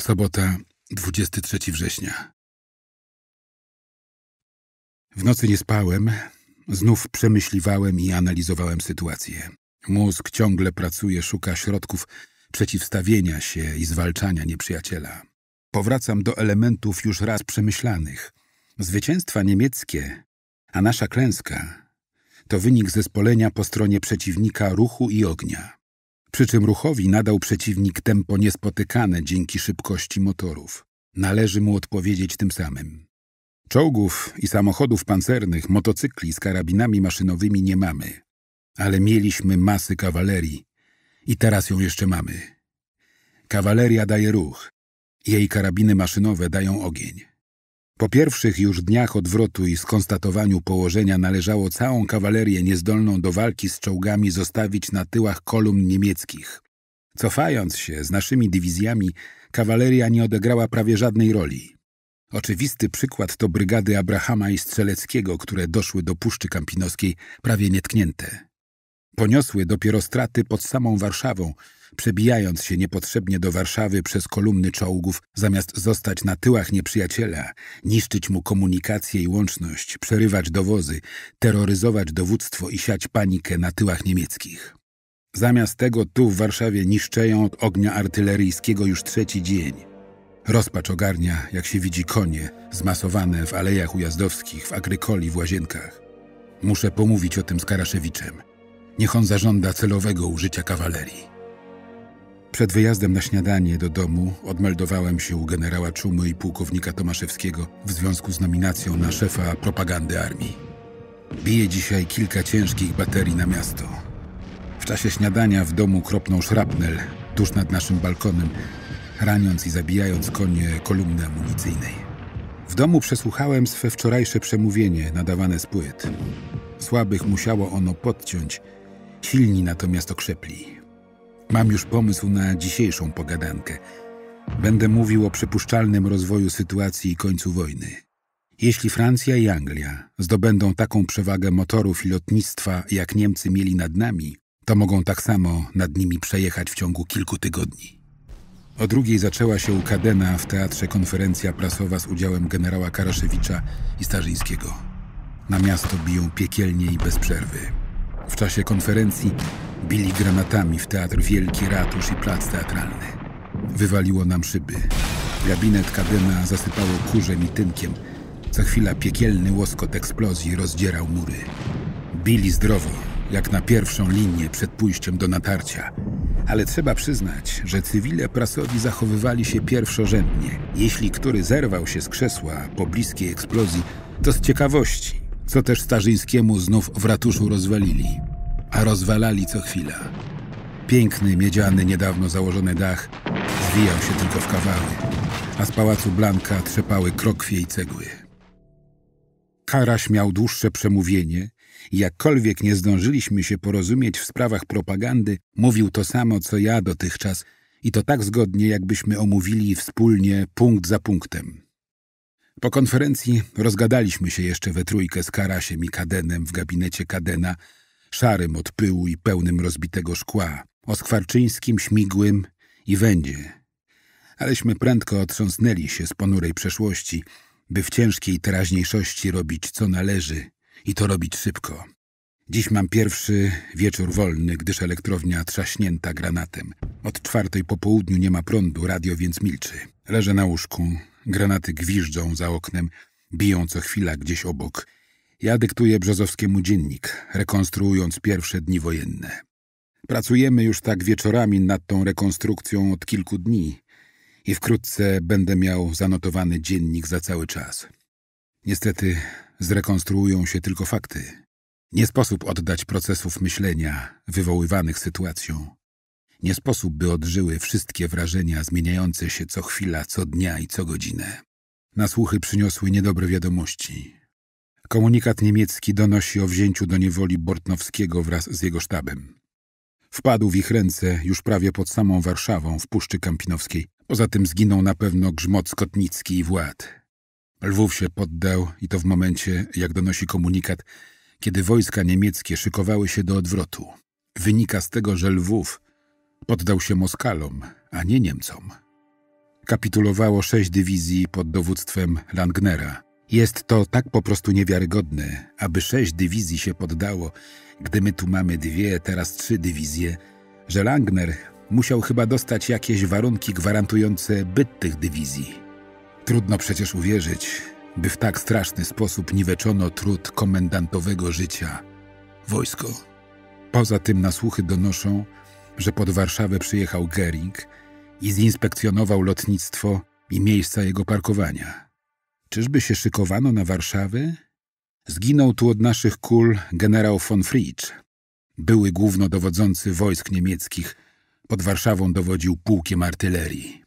Sobota, 23 września. W nocy nie spałem, znów przemyśliwałem i analizowałem sytuację. Mózg ciągle pracuje, szuka środków przeciwstawienia się i zwalczania nieprzyjaciela. Powracam do elementów już raz przemyślanych. Zwycięstwa niemieckie, a nasza klęska, to wynik zespolenia po stronie przeciwnika ruchu i ognia przy czym ruchowi nadał przeciwnik tempo niespotykane dzięki szybkości motorów. Należy mu odpowiedzieć tym samym. Czołgów i samochodów pancernych, motocykli z karabinami maszynowymi nie mamy, ale mieliśmy masy kawalerii i teraz ją jeszcze mamy. Kawaleria daje ruch, jej karabiny maszynowe dają ogień. Po pierwszych już dniach odwrotu i skonstatowaniu położenia należało całą kawalerię niezdolną do walki z czołgami zostawić na tyłach kolumn niemieckich. Cofając się z naszymi dywizjami, kawaleria nie odegrała prawie żadnej roli. Oczywisty przykład to brygady Abrahama i Strzeleckiego, które doszły do Puszczy Kampinoskiej prawie nietknięte. Poniosły dopiero straty pod samą Warszawą przebijając się niepotrzebnie do Warszawy przez kolumny czołgów, zamiast zostać na tyłach nieprzyjaciela, niszczyć mu komunikację i łączność, przerywać dowozy, terroryzować dowództwo i siać panikę na tyłach niemieckich. Zamiast tego tu w Warszawie niszczeją od ognia artyleryjskiego już trzeci dzień. Rozpacz ogarnia, jak się widzi konie, zmasowane w alejach ujazdowskich, w agrykoli, w łazienkach. Muszę pomówić o tym z Karaszewiczem. Niech on zażąda celowego użycia kawalerii. Przed wyjazdem na śniadanie do domu odmeldowałem się u generała Czumy i pułkownika Tomaszewskiego w związku z nominacją na szefa propagandy armii. Bije dzisiaj kilka ciężkich baterii na miasto. W czasie śniadania w domu kropnął szrapnel tuż nad naszym balkonem, raniąc i zabijając konie kolumny amunicyjnej. W domu przesłuchałem swe wczorajsze przemówienie nadawane z płyt. Słabych musiało ono podciąć, silni natomiast okrzepli. Mam już pomysł na dzisiejszą pogadankę. Będę mówił o przypuszczalnym rozwoju sytuacji i końcu wojny. Jeśli Francja i Anglia zdobędą taką przewagę motorów i lotnictwa, jak Niemcy mieli nad nami, to mogą tak samo nad nimi przejechać w ciągu kilku tygodni. O drugiej zaczęła się u Kadena w teatrze konferencja prasowa z udziałem generała Karaszewicza i Starzyńskiego. Na miasto biją piekielnie i bez przerwy. W czasie konferencji Bili granatami w Teatr Wielki, Ratusz i Plac Teatralny. Wywaliło nam szyby. Gabinet Kadena zasypało kurzem i tynkiem. Za chwilę piekielny łoskot eksplozji rozdzierał mury. Bili zdrowo, jak na pierwszą linię przed pójściem do natarcia. Ale trzeba przyznać, że cywile prasowi zachowywali się pierwszorzędnie. Jeśli który zerwał się z krzesła po bliskiej eksplozji, to z ciekawości, co też Starzyńskiemu znów w ratuszu rozwalili a rozwalali co chwila. Piękny, miedziany, niedawno założony dach zwijał się tylko w kawały, a z pałacu Blanka trzepały krokwie i cegły. Karaś miał dłuższe przemówienie i jakkolwiek nie zdążyliśmy się porozumieć w sprawach propagandy, mówił to samo, co ja dotychczas i to tak zgodnie, jakbyśmy omówili wspólnie punkt za punktem. Po konferencji rozgadaliśmy się jeszcze we trójkę z Karasiem i Kadenem w gabinecie Kadena, szarym od pyłu i pełnym rozbitego szkła, o skwarczyńskim, śmigłym i wędzie. Aleśmy prędko otrząsnęli się z ponurej przeszłości, by w ciężkiej teraźniejszości robić co należy i to robić szybko. Dziś mam pierwszy wieczór wolny, gdyż elektrownia trzaśnięta granatem. Od czwartej po południu nie ma prądu, radio więc milczy. Leżę na łóżku, granaty gwiżdżą za oknem, biją co chwila gdzieś obok ja dyktuję Brzozowskiemu dziennik, rekonstruując pierwsze dni wojenne. Pracujemy już tak wieczorami nad tą rekonstrukcją od kilku dni i wkrótce będę miał zanotowany dziennik za cały czas. Niestety zrekonstruują się tylko fakty. Nie sposób oddać procesów myślenia wywoływanych sytuacją. Nie sposób, by odżyły wszystkie wrażenia zmieniające się co chwila, co dnia i co godzinę. Nasłuchy przyniosły niedobre wiadomości, Komunikat niemiecki donosi o wzięciu do niewoli Bortnowskiego wraz z jego sztabem. Wpadł w ich ręce już prawie pod samą Warszawą w Puszczy Kampinowskiej. Poza tym zginął na pewno Grzmot Skotnicki i Wład. Lwów się poddał i to w momencie, jak donosi komunikat, kiedy wojska niemieckie szykowały się do odwrotu. Wynika z tego, że Lwów poddał się Moskalom, a nie Niemcom. Kapitulowało sześć dywizji pod dowództwem Langnera – jest to tak po prostu niewiarygodne, aby sześć dywizji się poddało, gdy my tu mamy dwie, teraz trzy dywizje, że Langner musiał chyba dostać jakieś warunki gwarantujące byt tych dywizji. Trudno przecież uwierzyć, by w tak straszny sposób niweczono trud komendantowego życia wojsko. Poza tym na słuchy donoszą, że pod Warszawę przyjechał Gering i zinspekcjonował lotnictwo i miejsca jego parkowania. Czyżby się szykowano na Warszawę? Zginął tu od naszych kul generał von Fritsch, były głównodowodzący wojsk niemieckich. Pod Warszawą dowodził pułkiem artylerii.